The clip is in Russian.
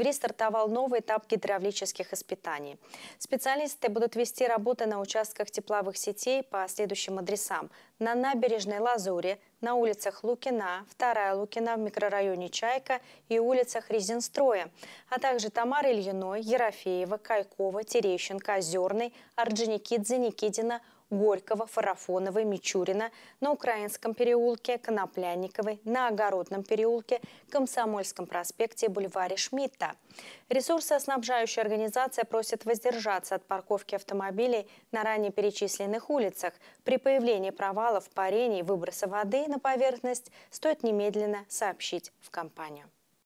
Твери стартовал новый этап гидравлических испытаний. Специалисты будут вести работы на участках тепловых сетей по следующим адресам. На набережной Лазури, на улицах Лукина, Вторая Лукина в микрорайоне Чайка и улицах Резинстроя, а также Тамары Ильиной, Ерофеева, Кайкова, Терещенко, Озерной, Орджоникидзе, Никидина. Горького, Фарафоновой, Мичурина, на Украинском переулке, Коноплянниковой, на Огородном переулке, Комсомольском проспекте и бульваре Шмидта. Ресурсоснабжающая организация просит воздержаться от парковки автомобилей на ранее перечисленных улицах. При появлении провалов, парений, выброса воды на поверхность стоит немедленно сообщить в компанию.